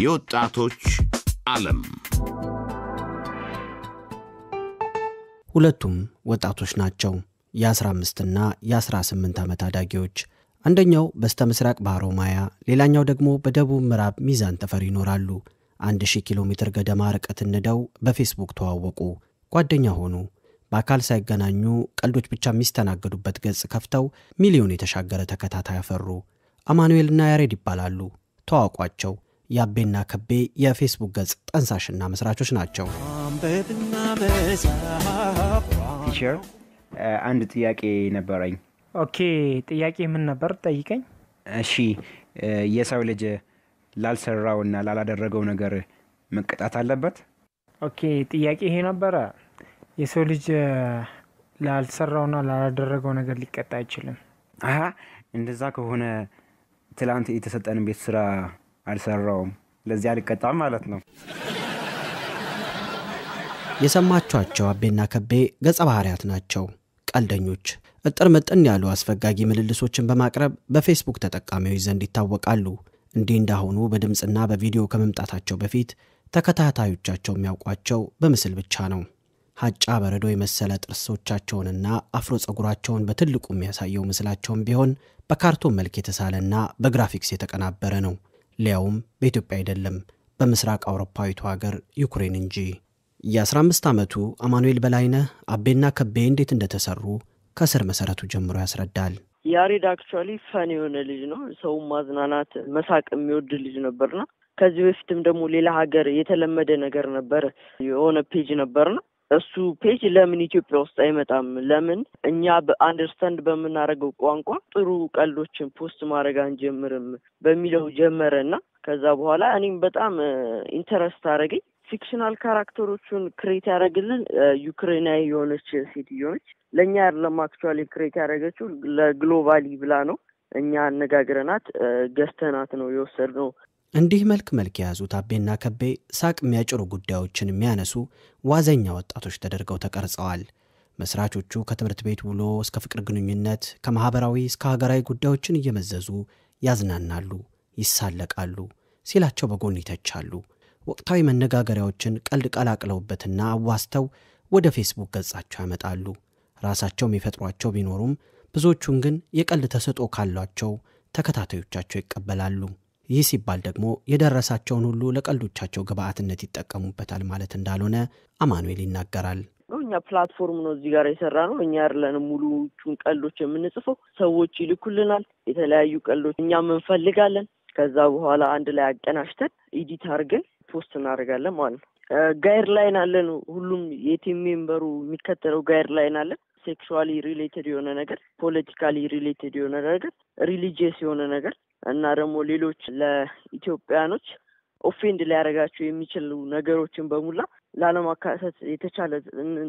የወጣቶች ዓለም ሁለቱም ወጣቶች ናቸው። የ15ና የ18 ዓመት አዳጊዎች። አንደኛው በስተ ምስራቅ ባሮማያ፣ ሌላኛው ደግሞ በደቡብ ምዕራብ ሚዛን ጠፈር ይኖራሉ። ሺህ ኪሎ ሜትር ገደማ ርቀት እንደው በፌስቡክ ተዋወቁ፣ ጓደኛ ሆኑ። በአካል ሳይገናኙ ቀልዶች ብቻ የሚስተናገዱበት ገጽ ከፍተው ሚሊዮን የተሻገረ ተከታታይ አፈሩ። አማኑኤልና ያሬድ ይባላሉ። ተዋውቋቸው የአቤና ከቤ የፌስቡክ ገጽ ጠንሳሽና መስራቾች ናቸው። ቲቸር አንድ ጥያቄ ነበረኝ። ኦኬ ጥያቄ ምን ነበር? ጠይቀኝ። እሺ የሰው ልጅ ላልሰራውና ላላደረገው ነገር መቀጣት አለበት? ኦኬ ጥያቄ ይሄ ነበረ። የሰው ልጅ ላልሰራውና ላላደረገው ነገር ሊቀጣ አይችልም። አሀ እንደዛ ከሆነ ትላንት የተሰጠን ቤት ስራ አልሰራውም። ለዚህ አልቀጣም ማለት ነው። የሰማችኋቸው አቤና ከቤ ገጸ ባህሪያት ናቸው። ቀልደኞች እጥር ምጥን ያሉ አስፈጋጊ ምልልሶችን በማቅረብ በፌስቡክ ተጠቃሚዎች ዘንድ ይታወቃሉ። እንዲህ እንዳሁኑ በድምፅና በቪዲዮ ከመምጣታቸው በፊት ተከታታዮቻቸው የሚያውቋቸው በምስል ብቻ ነው። ሀጫ በረዶ የመሰለ ጥርሶቻቸውንና አፍሮ ፀጉራቸውን በትልቁ የሚያሳየው ምስላቸውን ቢሆን በካርቶን መልክ የተሳለና በግራፊክስ የተቀናበረ ነው። ሊያውም በኢትዮጵያ አይደለም፣ በምስራቅ አውሮፓዊቱ ሀገር ዩክሬን እንጂ። የ15 ዓመቱ አማኑኤል በላይነህ አቤና ከቤ እንዴት እንደተሰሩ ከስር መሰረቱ ጀምሮ ያስረዳል። ያሬድ አክቹዋሊ ፈን የሆነ ልጅ ነው። ሰው ማዝናናት፣ መሳቅ የሚወድ ልጅ ነበርና ከዚህ በፊትም ደግሞ ሌላ ሀገር የተለመደ ነገር ነበር። የሆነ ፔጅ ነበርና እሱ ፔጅ ለምን ኢትዮጵያ ውስጥ አይመጣም? ለምን እኛ በአንደርስታንድ በምናደርገው ቋንቋ ጥሩ ቀልዶችን ፖስት ማድረግ አንጀምርም? በሚለው ጀመረ እና ከዛ በኋላ እኔም በጣም ኢንተረስት አደረገኝ። ፊክሽናል ካራክተሮቹን ክሬት ያደረግልን ዩክሬናዊ የሆነች ሴትዮ ነች። ለእኛ ያለም አክቹዋሊ ክሬት ያደረገችው ለግሎባሊ ብላ ነው። እኛ አነጋግረናት ገዝተናት ነው የወሰድነው እንዲህ መልክ መልክ የያዙ ታቤና ከቤ ሳቅ የሚያጭሩ ጉዳዮችን የሚያነሱ ዋዘኛ ወጣቶች ተደርገው ተቀርጸዋል። መስራቾቹ ከትምህርት ቤት ውሎ እስከ ፍቅር ግንኙነት፣ ከማኅበራዊ እስከ ሀገራዊ ጉዳዮችን እየመዘዙ ያዝናናሉ፣ ይሳለቃሉ፣ ሲላቸው በጎን ይተቻሉ። ወቅታዊ መነጋገሪያዎችን ቀልድ ቀላቅለውበትና አዋስተው ወደ ፌስቡክ ገጻቸው ያመጣሉ። ራሳቸው የሚፈጥሯቸው ቢኖሩም ብዙዎቹን ግን የቀልድ ተሰጦ ካሏቸው ተከታታዮቻቸው ይቀበላሉ። ይህ ሲባል ደግሞ የደረሳቸውን ሁሉ ለቀልዶቻቸው ግብአትነት ይጠቀሙበታል ማለት እንዳልሆነ አማኑኤል ይናገራል። እኛ ፕላትፎርም ነው እዚህ ጋር የሰራ ነው። እኛ ያለንም ሙሉቹን ቀልዶች የምንጽፈው ሰዎች ይልኩልናል። የተለያዩ ቀልዶች እኛም እንፈልጋለን። ከዛ በኋላ አንድ ላይ አቀናሽተን ኢዲት አድርገን ፖስት እናደርጋለን ማለት ነው። ጋይድ ላይን አለን። ሁሉም የቲም ሜምበሩ የሚከተለው ጋይድ ላይን አለን። ሴክሹዋሊ ሪሌትድ የሆነ ነገር፣ ፖለቲካሊ ሪሌትድ የሆነ ነገር፣ ሪሊጂየስ የሆነ ነገር እና ደግሞ ሌሎች ለኢትዮጵያኖች ኦፌንድ ሊያደርጋቸው የሚችሉ ነገሮችን በሙላ ላለማካተት የተቻለ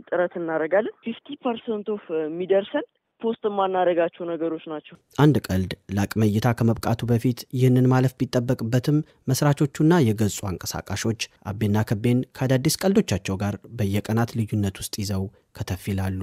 ጥረት እናደርጋለን። ፊፍቲ ፐርሰንት ኦፍ የሚደርሰን ፖስት የማናደርጋቸው ነገሮች ናቸው። አንድ ቀልድ ለአቅመ እይታ ከመብቃቱ በፊት ይህንን ማለፍ ቢጠበቅበትም መስራቾቹና የገጹ አንቀሳቃሾች አቤና ከቤን ከአዳዲስ ቀልዶቻቸው ጋር በየቀናት ልዩነት ውስጥ ይዘው ከተፍ ይላሉ።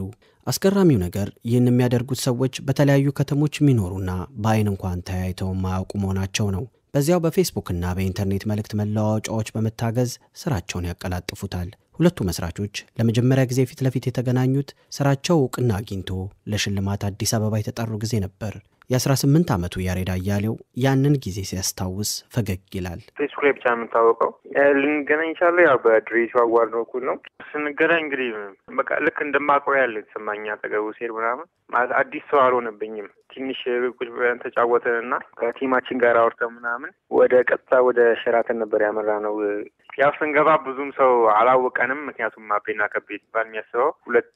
አስገራሚው ነገር ይህን የሚያደርጉት ሰዎች በተለያዩ ከተሞች የሚኖሩና በአይን እንኳን ተያይተው ማያውቁ መሆናቸው ነው። በዚያው በፌስቡክና በኢንተርኔት መልእክት መለዋወጫዎች በመታገዝ ስራቸውን ያቀላጥፉታል። ሁለቱ መስራቾች ለመጀመሪያ ጊዜ ፊት ለፊት የተገናኙት ስራቸው እውቅና አግኝቶ ለሽልማት አዲስ አበባ የተጠሩ ጊዜ ነበር። የ18 ዓመቱ ያሬድ አያሌው ያንን ጊዜ ሲያስታውስ ፈገግ ይላል። ፌስቡክ ላይ ብቻ የምታወቀው ልንገናኝ ይቻለ ያው በድሬቱ አዋርድ በኩል ነው ስንገናኝ እንግዲህ በቃ ልክ እንደማቆር ያለ የተሰማኝ አጠገቡ ሲሄድ ምናምን ማለት አዲስ ሰው አልሆነብኝም። ትንሽ ቁጭ ብለን ተጫወተን እና ከቲማችን ጋር አውርተን ምናምን ወደ ቀጥታ ወደ ሸራተን ነበር ያመራ ነው። ያው ስንገባ ብዙም ሰው አላወቀንም። ምክንያቱም አቤና ከቤ ባል የሚያስበው ሁለት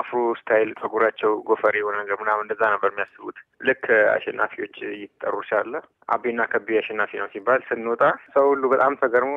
አፍሮ ስታይል ጸጉራቸው ጎፈሬ የሆነ ነገር ምናምን እንደዛ ነበር የሚያስቡት። ልክ አሸናፊዎች እየተጠሩ ሳለ አቤና ከቤ አሸናፊ ነው ሲባል ስንወጣ ሰው ሁሉ በጣም ተገርሞ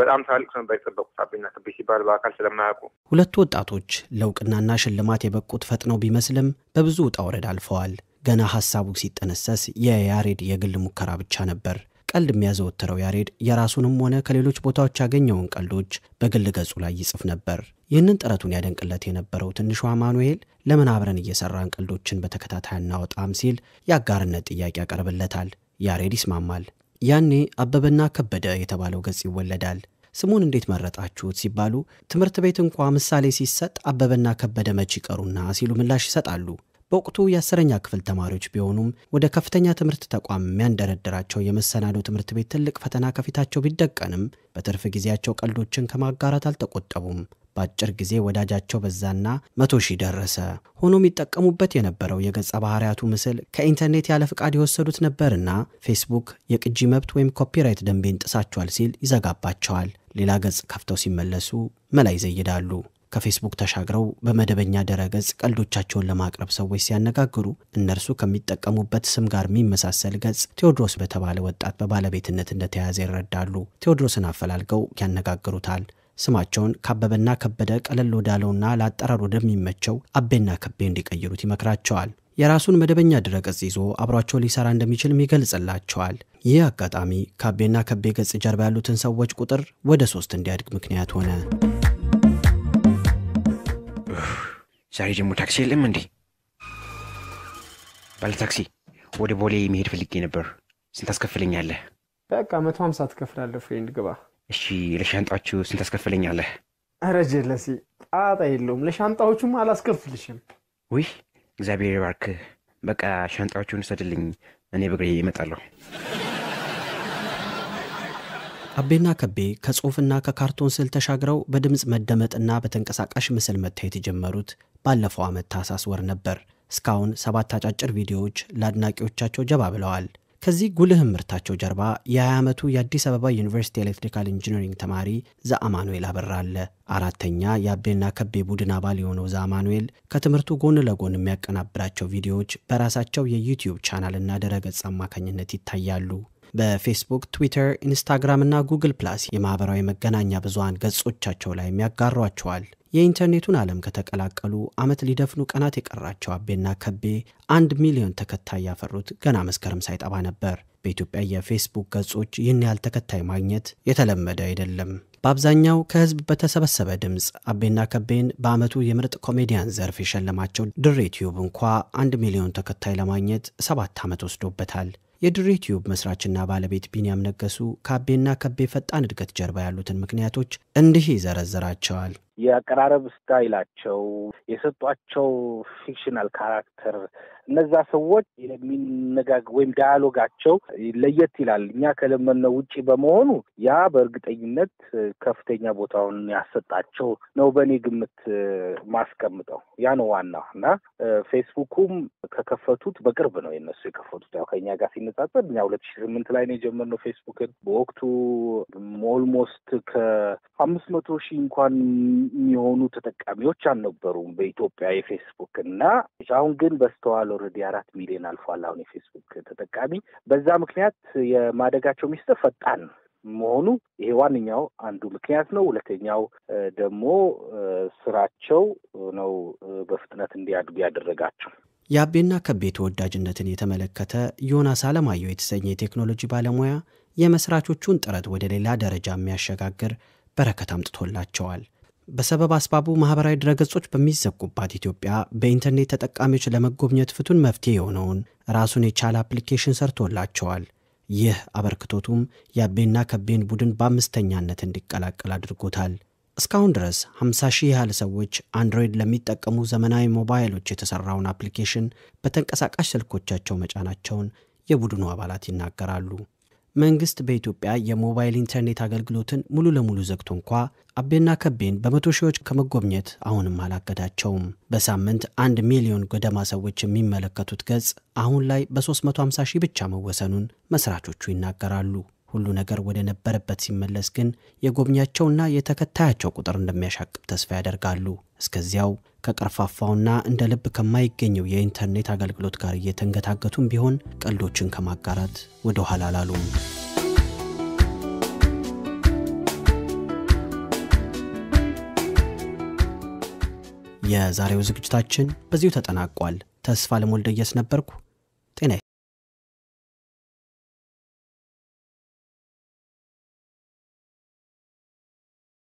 በጣም ታሪክ ነበር የጠበቁት። አቤና ከቢ ሲባል በአካል ስለማያውቁ ሁለቱ ወጣቶች ለእውቅናና ሽልማት የበቁት ፈጥነው ቢመስልም በብዙ ውጣ ውረድ አልፈዋል። ገና ሀሳቡ ሲጠነሰስ የያሬድ የግል ሙከራ ብቻ ነበር። ቀልድ የሚያዘወትረው ያሬድ የራሱንም ሆነ ከሌሎች ቦታዎች ያገኘውን ቀልዶች በግል ገጹ ላይ ይጽፍ ነበር። ይህንን ጥረቱን ያደንቅለት የነበረው ትንሹ አማኑኤል ለምን አብረን እየሰራን ቀልዶችን በተከታታይ አናወጣም ሲል የአጋርነት ጥያቄ ያቀርብለታል። ያሬድ ይስማማል። ያኔ አበበና ከበደ የተባለው ገጽ ይወለዳል። ስሙን እንዴት መረጣችሁት ሲባሉ ትምህርት ቤት እንኳ ምሳሌ ሲሰጥ አበበና ከበደ መች ይቀሩና ሲሉ ምላሽ ይሰጣሉ። በወቅቱ የአስረኛ ክፍል ተማሪዎች ቢሆኑም ወደ ከፍተኛ ትምህርት ተቋም የሚያንደረድራቸው የመሰናዶ ትምህርት ቤት ትልቅ ፈተና ከፊታቸው ቢደቀንም በትርፍ ጊዜያቸው ቀልዶችን ከማጋራት አልተቆጠቡም። በአጭር ጊዜ ወዳጃቸው በዛና መቶ ሺህ ደረሰ። ሆኖም ይጠቀሙበት የነበረው የገጸ ባህሪያቱ ምስል ከኢንተርኔት ያለ ፍቃድ የወሰዱት ነበርና ፌስቡክ የቅጂ መብት ወይም ኮፒራይት ደንቤን ጥሳቸዋል ሲል ይዘጋባቸዋል። ሌላ ገጽ ከፍተው ሲመለሱ መላ ይዘይዳሉ። ከፌስቡክ ተሻግረው በመደበኛ ድረገጽ ቀልዶቻቸውን ለማቅረብ ሰዎች ሲያነጋግሩ እነርሱ ከሚጠቀሙበት ስም ጋር የሚመሳሰል ገጽ ቴዎድሮስ በተባለ ወጣት በባለቤትነት እንደተያዘ ይረዳሉ። ቴዎድሮስን አፈላልገው ያነጋግሩታል። ስማቸውን ካበበና ከበደ ቀለል ወዳለውና ለአጠራር ወደሚመቸው አቤና ከቤ እንዲቀይሩት ይመክራቸዋል። የራሱን መደበኛ ድረገጽ ይዞ አብሯቸው ሊሰራ እንደሚችልም ይገልጽላቸዋል። ይህ አጋጣሚ ከአቤና ከቤ ገጽ ጀርባ ያሉትን ሰዎች ቁጥር ወደ ሶስት እንዲያድግ ምክንያት ሆነ። ዛሬ ደግሞ ታክሲ የለም እንዴ? ባለ ታክሲ ወደ ቦሌ መሄድ ፈልጌ ነበር። ስንት አስከፍለኛለህ? በቃ መቶ ሀምሳ ትከፍላለ ፍሬንድ ግባ። እሺ ለሻንጣዎቹ ስንት አስከፍለኛለህ? ኧረ ጣጣ የለውም። ለሻንጣዎቹም አላስከፍልሽም። ውይ እግዚአብሔር ባርክ በቃ ሻንጣዎቹን ሰድልኝ እኔ በግሬ ይመጣለሁ አቤና ከቤ ከጽሑፍና ከካርቶን ስል ተሻግረው በድምፅ መደመጥና በተንቀሳቃሽ ምስል መታየት የጀመሩት ባለፈው ዓመት ታህሳስ ወር ነበር። እስካሁን ሰባት አጫጭር ቪዲዮዎች ለአድናቂዎቻቸው ጀባ ብለዋል። ከዚህ ጉልህ ምርታቸው ጀርባ የ20 ዓመቱ የአዲስ አበባ ዩኒቨርሲቲ ኤሌክትሪካል ኢንጂነሪንግ ተማሪ ዘአማኑኤል አበራ አለ። አራተኛ የአቤና ከቤ ቡድን አባል የሆነው ዘአማኑኤል ከትምህርቱ ጎን ለጎን የሚያቀናብራቸው ቪዲዮዎች በራሳቸው የዩቲዩብ ቻናልና ድረገጽ አማካኝነት ይታያሉ። በፌስቡክ፣ ትዊተር፣ ኢንስታግራም እና ጉግል ፕላስ የማህበራዊ መገናኛ ብዙሃን ገጾቻቸው ላይ የሚያጋሯቸዋል። የኢንተርኔቱን ዓለም ከተቀላቀሉ ዓመት ሊደፍኑ ቀናት የቀራቸው አቤና ከቤ አንድ ሚሊዮን ተከታይ ያፈሩት ገና መስከረም ሳይጠባ ነበር። በኢትዮጵያ የፌስቡክ ገጾች ይህን ያህል ተከታይ ማግኘት የተለመደ አይደለም። በአብዛኛው ከህዝብ በተሰበሰበ ድምፅ አቤና ከቤን በዓመቱ የምርጥ ኮሜዲያን ዘርፍ የሸለማቸው ድሬ ቲዩብ እንኳ አንድ ሚሊዮን ተከታይ ለማግኘት ሰባት ዓመት ወስዶበታል። የድሬ ቲዩብ መስራችና ባለቤት ቢንያም ነገሱ ከአቤና ከቤ ፈጣን እድገት ጀርባ ያሉትን ምክንያቶች እንዲህ ይዘረዝራቸዋል። የአቀራረብ ስታይላቸው፣ የሰጧቸው ፊክሽናል ካራክተር እነዛ ሰዎች የሚነጋግ ወይም ዳያሎጋቸው ለየት ይላል። እኛ ከለመነው ውጪ በመሆኑ ያ በእርግጠኝነት ከፍተኛ ቦታውን ያሰጣቸው ነው በእኔ ግምት ማስቀምጠው። ያ ነው ዋና እና ፌስቡኩም ከከፈቱት በቅርብ ነው የነሱ የከፈቱት። ያው ከኛ ጋር ሲነጻጸር እኛ ሁለት ሺ ስምንት ላይ ነው የጀመርነው ፌስቡክን በወቅቱ ኦልሞስት ከአምስት መቶ ሺህ እንኳን የሚሆኑ ተጠቃሚዎች አልነበሩም በኢትዮጵያ የፌስቡክ እና አሁን ግን በስተዋል ኦልሬዲ አራት ሚሊዮን አልፏል። አሁን የፌስቡክ ተጠቃሚ በዛ ምክንያት የማደጋቸው ሚስጥር ፈጣን መሆኑ ይሄ ዋነኛው አንዱ ምክንያት ነው። ሁለተኛው ደግሞ ስራቸው ነው በፍጥነት እንዲያድጉ ያደረጋቸው። የአቤና ከቤ ተወዳጅነትን የተመለከተ ዮናስ አለማየሁ የተሰኘ የቴክኖሎጂ ባለሙያ የመስራቾቹን ጥረት ወደ ሌላ ደረጃ የሚያሸጋግር በረከት አምጥቶላቸዋል። በሰበብ አስባቡ ማህበራዊ ድረገጾች በሚዘጉባት ኢትዮጵያ በኢንተርኔት ተጠቃሚዎች ለመጎብኘት ፍቱን መፍትሄ የሆነውን ራሱን የቻለ አፕሊኬሽን ሰርቶላቸዋል። ይህ አበርክቶቱም የአቤና ከቤን ቡድን በአምስተኛነት እንዲቀላቀል አድርጎታል። እስካሁን ድረስ 50 ሺህ ያህል ሰዎች አንድሮይድ ለሚጠቀሙ ዘመናዊ ሞባይሎች የተሰራውን አፕሊኬሽን በተንቀሳቃሽ ስልኮቻቸው መጫናቸውን የቡድኑ አባላት ይናገራሉ። መንግስት በኢትዮጵያ የሞባይል ኢንተርኔት አገልግሎትን ሙሉ ለሙሉ ዘግቶ እንኳ አቤና ከቤን በመቶ ሺዎች ከመጎብኘት አሁንም አላገዳቸውም። በሳምንት አንድ ሚሊዮን ገደማ ሰዎች የሚመለከቱት ገጽ አሁን ላይ በ350 ሺህ ብቻ መወሰኑን መስራቾቹ ይናገራሉ። ሁሉ ነገር ወደ ነበረበት ሲመለስ ግን የጎብኛቸውና የተከታያቸው ቁጥር እንደሚያሻቅብ ተስፋ ያደርጋሉ። እስከዚያው ከቀርፋፋውና እንደ ልብ ከማይገኘው የኢንተርኔት አገልግሎት ጋር እየተንገታገቱም ቢሆን ቀልዶችን ከማጋራት ወደ ኋላ አላሉም። የዛሬው ዝግጅታችን በዚሁ ተጠናቋል። ተስፋ ለሞልደየስ ነበርኩ። ጤና